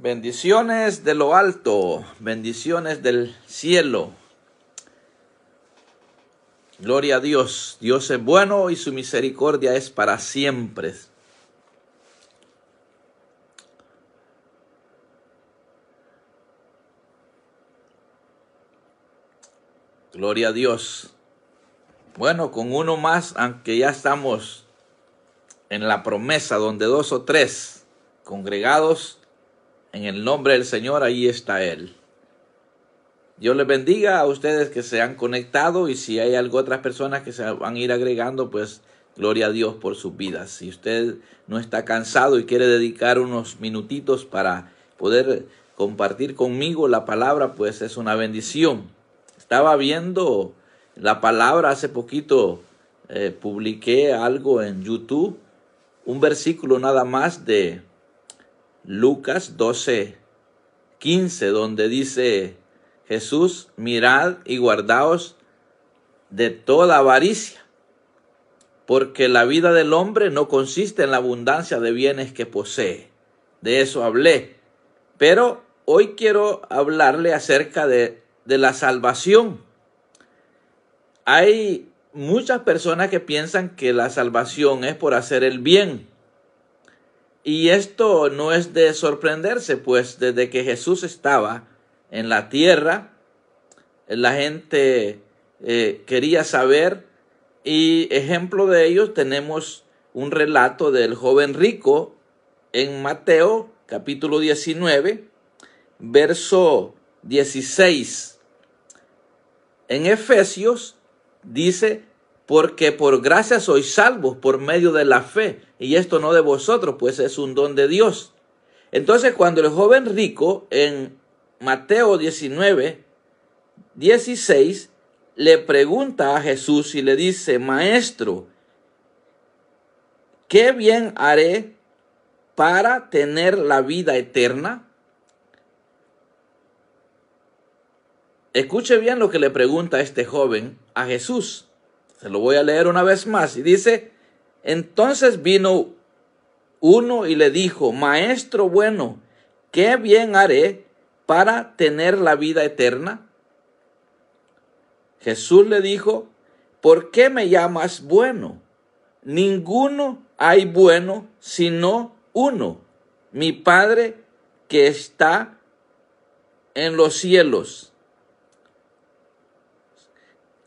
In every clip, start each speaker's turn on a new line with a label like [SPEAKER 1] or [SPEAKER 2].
[SPEAKER 1] Bendiciones de lo alto, bendiciones del cielo. Gloria a Dios, Dios es bueno y su misericordia es para siempre. Gloria a Dios. Bueno, con uno más, aunque ya estamos en la promesa donde dos o tres congregados en el nombre del Señor, ahí está Él. Dios les bendiga a ustedes que se han conectado y si hay algo otras personas que se van a ir agregando, pues gloria a Dios por sus vidas. Si usted no está cansado y quiere dedicar unos minutitos para poder compartir conmigo la palabra, pues es una bendición. Estaba viendo la palabra hace poquito, eh, publiqué algo en YouTube, un versículo nada más de Lucas 12, 15, donde dice Jesús, mirad y guardaos de toda avaricia, porque la vida del hombre no consiste en la abundancia de bienes que posee. De eso hablé. Pero hoy quiero hablarle acerca de, de la salvación. Hay muchas personas que piensan que la salvación es por hacer el bien y esto no es de sorprenderse, pues desde que Jesús estaba en la tierra, la gente eh, quería saber y ejemplo de ello tenemos un relato del joven rico en Mateo capítulo 19, verso 16. En Efesios dice porque por gracia sois salvos por medio de la fe, y esto no de vosotros, pues es un don de Dios. Entonces cuando el joven rico en Mateo 19, 16, le pregunta a Jesús y le dice, Maestro, ¿qué bien haré para tener la vida eterna? Escuche bien lo que le pregunta este joven a Jesús. Se lo voy a leer una vez más. Y dice, entonces vino uno y le dijo, Maestro bueno, ¿qué bien haré para tener la vida eterna? Jesús le dijo, ¿por qué me llamas bueno? Ninguno hay bueno sino uno, mi Padre que está en los cielos.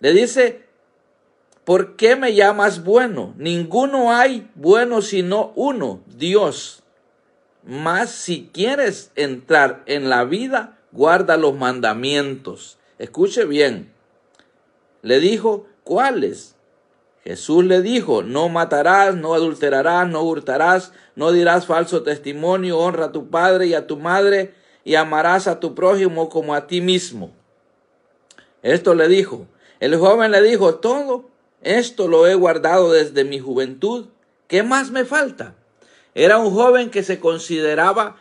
[SPEAKER 1] Le dice, ¿Por qué me llamas bueno? Ninguno hay bueno sino uno, Dios. Mas si quieres entrar en la vida, guarda los mandamientos. Escuche bien. Le dijo, ¿cuáles? Jesús le dijo, no matarás, no adulterarás, no hurtarás, no dirás falso testimonio, honra a tu padre y a tu madre, y amarás a tu prójimo como a ti mismo. Esto le dijo. El joven le dijo, todo esto lo he guardado desde mi juventud. ¿Qué más me falta? Era un joven que se consideraba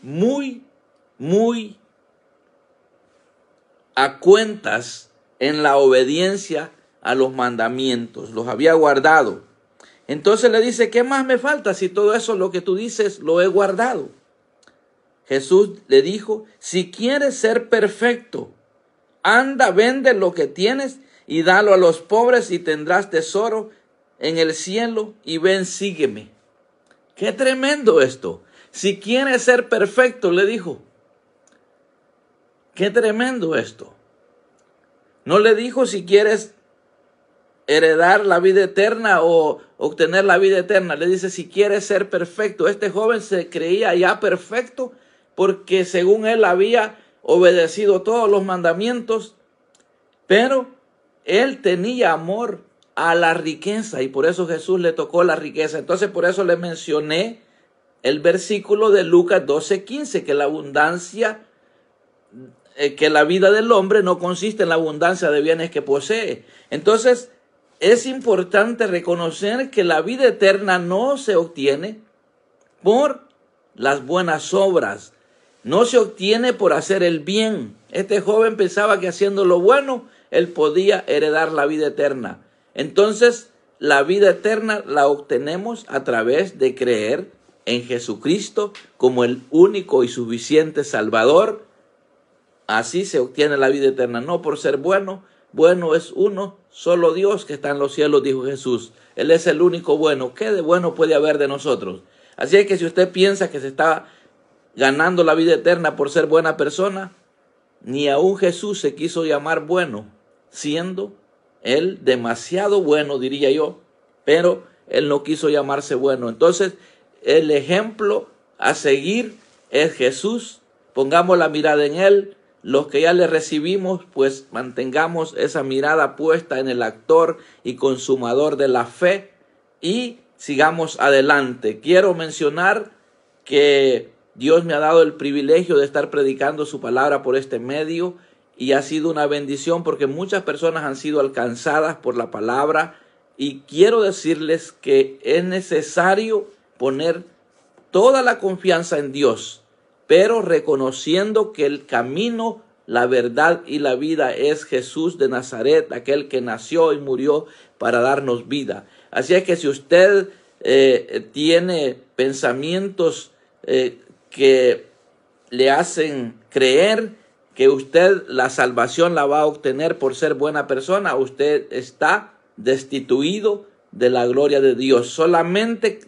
[SPEAKER 1] muy, muy a cuentas en la obediencia a los mandamientos. Los había guardado. Entonces le dice, ¿qué más me falta si todo eso lo que tú dices lo he guardado? Jesús le dijo, si quieres ser perfecto, anda, vende lo que tienes y dalo a los pobres y tendrás tesoro en el cielo y ven, sígueme. Qué tremendo esto. Si quieres ser perfecto, le dijo. Qué tremendo esto. No le dijo si quieres heredar la vida eterna o obtener la vida eterna. Le dice si quieres ser perfecto. Este joven se creía ya perfecto porque según él había obedecido todos los mandamientos, pero él tenía amor a la riqueza y por eso Jesús le tocó la riqueza. Entonces por eso le mencioné el versículo de Lucas 12:15, que la abundancia, eh, que la vida del hombre no consiste en la abundancia de bienes que posee. Entonces es importante reconocer que la vida eterna no se obtiene por las buenas obras, no se obtiene por hacer el bien. Este joven pensaba que haciendo lo bueno él podía heredar la vida eterna. Entonces, la vida eterna la obtenemos a través de creer en Jesucristo como el único y suficiente Salvador. Así se obtiene la vida eterna, no por ser bueno, bueno es uno, solo Dios que está en los cielos, dijo Jesús. Él es el único bueno. ¿Qué de bueno puede haber de nosotros? Así es que si usted piensa que se está ganando la vida eterna por ser buena persona, ni aún Jesús se quiso llamar bueno siendo él demasiado bueno, diría yo, pero él no quiso llamarse bueno. Entonces, el ejemplo a seguir es Jesús. Pongamos la mirada en él. Los que ya le recibimos, pues mantengamos esa mirada puesta en el actor y consumador de la fe y sigamos adelante. Quiero mencionar que Dios me ha dado el privilegio de estar predicando su palabra por este medio y ha sido una bendición porque muchas personas han sido alcanzadas por la palabra y quiero decirles que es necesario poner toda la confianza en Dios, pero reconociendo que el camino, la verdad y la vida es Jesús de Nazaret, aquel que nació y murió para darnos vida. Así es que si usted eh, tiene pensamientos eh, que le hacen creer que usted la salvación la va a obtener por ser buena persona, usted está destituido de la gloria de Dios. Solamente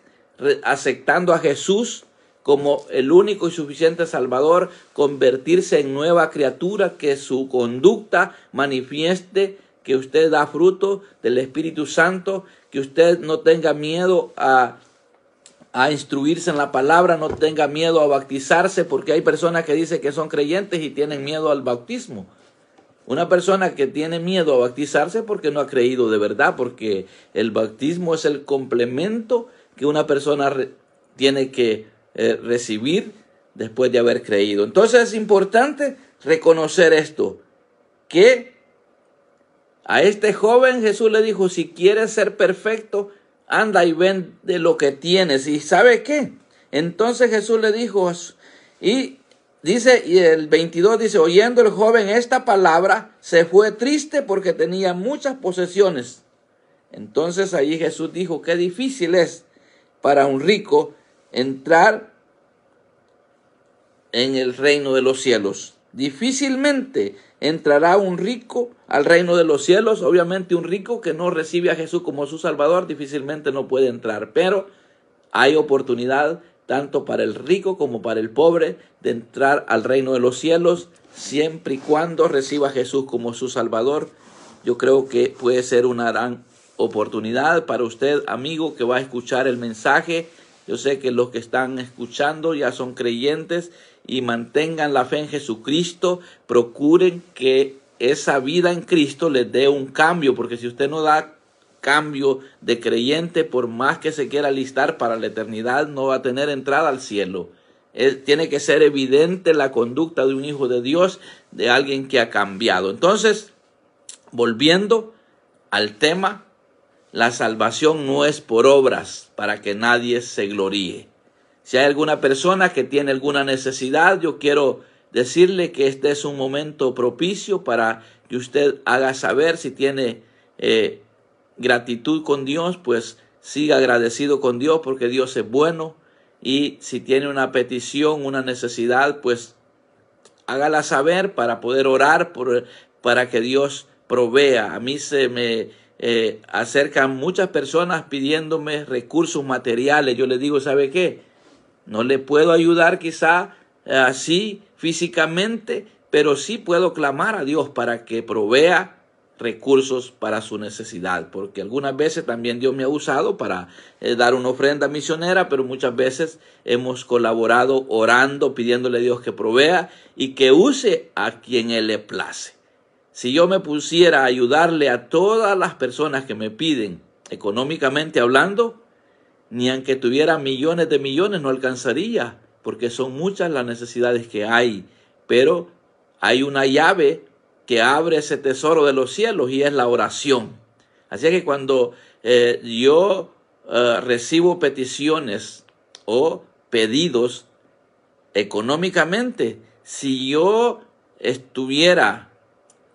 [SPEAKER 1] aceptando a Jesús como el único y suficiente Salvador, convertirse en nueva criatura, que su conducta manifieste que usted da fruto del Espíritu Santo, que usted no tenga miedo a a instruirse en la palabra, no tenga miedo a bautizarse, porque hay personas que dicen que son creyentes y tienen miedo al bautismo. Una persona que tiene miedo a bautizarse porque no ha creído de verdad, porque el bautismo es el complemento que una persona tiene que eh, recibir después de haber creído. Entonces es importante reconocer esto, que a este joven Jesús le dijo, si quieres ser perfecto, anda y de lo que tienes. ¿Y sabe qué? Entonces Jesús le dijo, y dice, y el 22 dice, oyendo el joven esta palabra, se fue triste porque tenía muchas posesiones. Entonces allí Jesús dijo, qué difícil es para un rico entrar en el reino de los cielos. Difícilmente entrará un rico al reino de los cielos. Obviamente un rico que no recibe a Jesús como su Salvador difícilmente no puede entrar. Pero hay oportunidad tanto para el rico como para el pobre de entrar al reino de los cielos siempre y cuando reciba a Jesús como su Salvador. Yo creo que puede ser una gran oportunidad para usted, amigo, que va a escuchar el mensaje yo sé que los que están escuchando ya son creyentes y mantengan la fe en Jesucristo. Procuren que esa vida en Cristo les dé un cambio, porque si usted no da cambio de creyente, por más que se quiera listar para la eternidad, no va a tener entrada al cielo. tiene que ser evidente la conducta de un hijo de Dios, de alguien que ha cambiado. Entonces, volviendo al tema, la salvación no es por obras para que nadie se gloríe. Si hay alguna persona que tiene alguna necesidad, yo quiero decirle que este es un momento propicio para que usted haga saber si tiene eh, gratitud con Dios, pues siga agradecido con Dios porque Dios es bueno y si tiene una petición, una necesidad, pues hágala saber para poder orar por, para que Dios provea. A mí se me eh, acercan muchas personas pidiéndome recursos materiales. Yo les digo, ¿sabe qué? No le puedo ayudar quizá eh, así físicamente, pero sí puedo clamar a Dios para que provea recursos para su necesidad, porque algunas veces también Dios me ha usado para eh, dar una ofrenda misionera, pero muchas veces hemos colaborado orando, pidiéndole a Dios que provea y que use a quien Él le place si yo me pusiera a ayudarle a todas las personas que me piden, económicamente hablando, ni aunque tuviera millones de millones no alcanzaría, porque son muchas las necesidades que hay. Pero hay una llave que abre ese tesoro de los cielos y es la oración. Así que cuando eh, yo eh, recibo peticiones o pedidos económicamente, si yo estuviera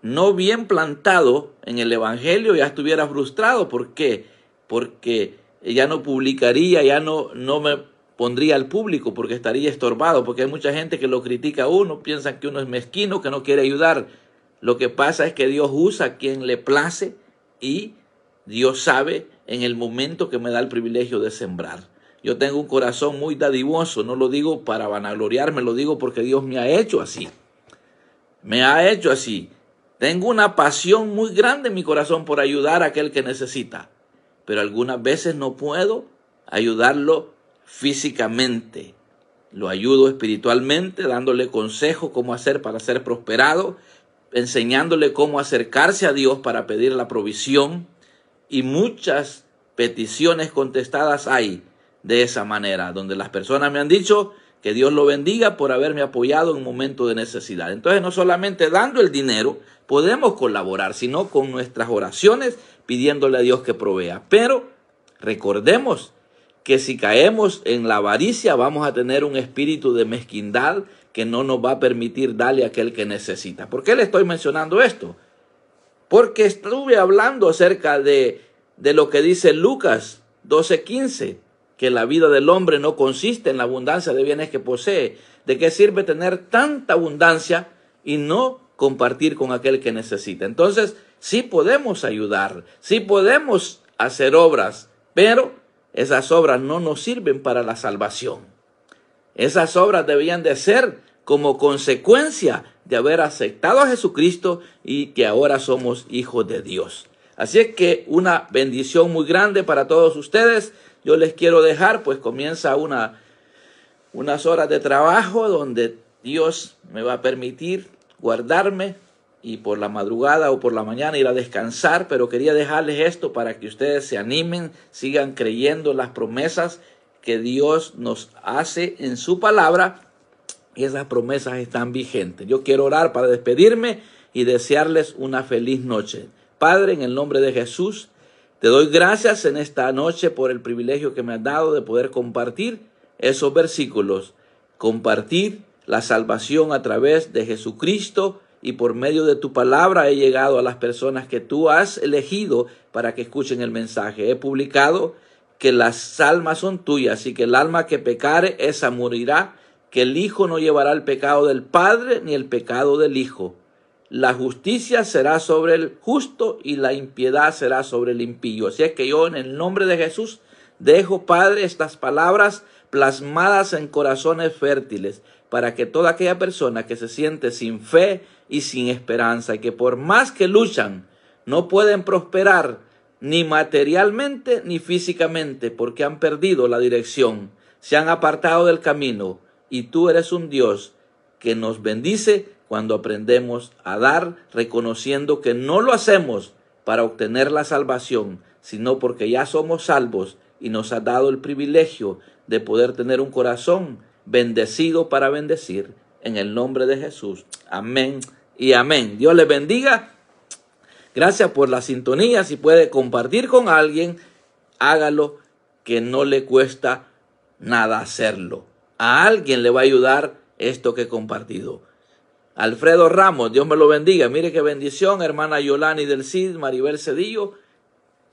[SPEAKER 1] no bien plantado en el Evangelio ya estuviera frustrado. ¿Por qué? Porque ya no publicaría, ya no, no me pondría al público porque estaría estorbado, porque hay mucha gente que lo critica a uno, piensa que uno es mezquino, que no quiere ayudar. Lo que pasa es que Dios usa a quien le place y Dios sabe en el momento que me da el privilegio de sembrar. Yo tengo un corazón muy dadivoso, no lo digo para vanagloriarme, lo digo porque Dios me ha hecho así. Me ha hecho así. Tengo una pasión muy grande en mi corazón por ayudar a aquel que necesita, pero algunas veces no puedo ayudarlo físicamente. Lo ayudo espiritualmente, dándole consejos cómo hacer para ser prosperado, enseñándole cómo acercarse a Dios para pedir la provisión y muchas peticiones contestadas hay de esa manera, donde las personas me han dicho, que Dios lo bendiga por haberme apoyado en un momento de necesidad. Entonces, no solamente dando el dinero podemos colaborar, sino con nuestras oraciones pidiéndole a Dios que provea. Pero recordemos que si caemos en la avaricia vamos a tener un espíritu de mezquindad que no nos va a permitir darle a aquel que necesita. ¿Por qué le estoy mencionando esto? Porque estuve hablando acerca de, de lo que dice Lucas 12:15 que la vida del hombre no consiste en la abundancia de bienes que posee. ¿De qué sirve tener tanta abundancia y no compartir con aquel que necesita? Entonces, sí podemos ayudar, sí podemos hacer obras, pero esas obras no nos sirven para la salvación. Esas obras debían de ser como consecuencia de haber aceptado a Jesucristo y que ahora somos hijos de Dios. Así es que una bendición muy grande para todos ustedes yo les quiero dejar, pues comienza una, unas horas de trabajo donde Dios me va a permitir guardarme y por la madrugada o por la mañana ir a descansar, pero quería dejarles esto para que ustedes se animen, sigan creyendo las promesas que Dios nos hace en su palabra y esas promesas están vigentes. Yo quiero orar para despedirme y desearles una feliz noche. Padre, en el nombre de Jesús, te doy gracias en esta noche por el privilegio que me has dado de poder compartir esos versículos, compartir la salvación a través de Jesucristo y por medio de tu palabra he llegado a las personas que tú has elegido para que escuchen el mensaje. He publicado que las almas son tuyas y que el alma que pecare, esa morirá, que el Hijo no llevará el pecado del Padre ni el pecado del Hijo la justicia será sobre el justo y la impiedad será sobre el impío. Así es que yo en el nombre de Jesús dejo, Padre, estas palabras plasmadas en corazones fértiles para que toda aquella persona que se siente sin fe y sin esperanza y que por más que luchan no pueden prosperar ni materialmente ni físicamente porque han perdido la dirección, se han apartado del camino y tú eres un Dios que nos bendice cuando aprendemos a dar, reconociendo que no lo hacemos para obtener la salvación, sino porque ya somos salvos y nos ha dado el privilegio de poder tener un corazón bendecido para bendecir en el nombre de Jesús. Amén y amén. Dios les bendiga. Gracias por la sintonía. Si puede compartir con alguien, hágalo que no le cuesta nada hacerlo. A alguien le va a ayudar esto que he compartido. Alfredo Ramos, Dios me lo bendiga. Mire qué bendición, hermana Yolani del CID, Maribel Cedillo.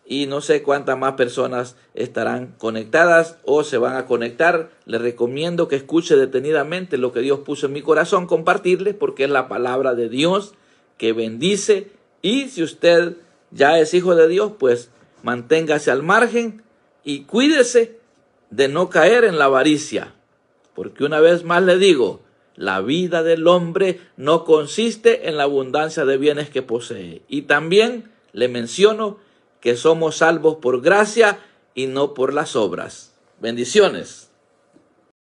[SPEAKER 1] Y no sé cuántas más personas estarán conectadas o se van a conectar. Les recomiendo que escuche detenidamente lo que Dios puso en mi corazón, compartirles, porque es la palabra de Dios que bendice. Y si usted ya es hijo de Dios, pues manténgase al margen y cuídese de no caer en la avaricia. Porque una vez más le digo, la vida del hombre no consiste en la abundancia de bienes que posee. Y también le menciono que somos salvos por gracia y no por las obras. Bendiciones.